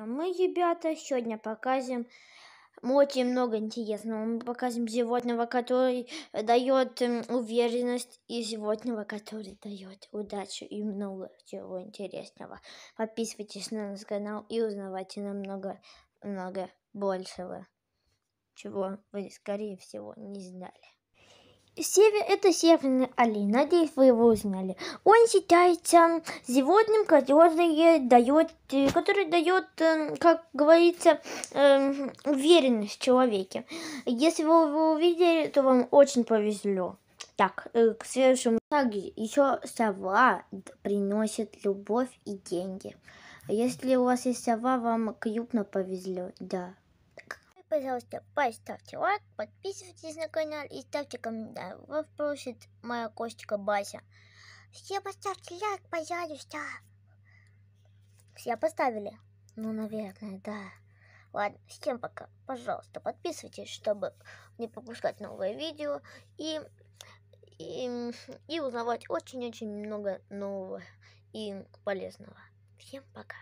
Мы, ребята, сегодня покажем очень много интересного. Мы покажем животного, который дает эм, уверенность, и животного, который дает удачу и много чего интересного. Подписывайтесь на наш канал и узнавайте намного, много большего, чего вы, скорее всего, не знали. Север – это Северный Али. Надеюсь, вы его узнали. Он считается животным, который дает, который дает, эм, как говорится, эм, уверенность в человеке. Если вы его увидели, то вам очень повезло. Так, э, к следующему. Также еще сова приносит любовь и деньги. А если у вас есть сова, вам крупно повезло, да. Пожалуйста, поставьте лайк, подписывайтесь на канал и ставьте комментарий. Вас просит моя кошечка Бася. Все поставьте лайк, пожалуйста. Все поставили? Ну, наверное, да. Ладно, всем пока. Пожалуйста, подписывайтесь, чтобы не пропускать новые видео. И, и, и узнавать очень-очень много нового и полезного. Всем пока.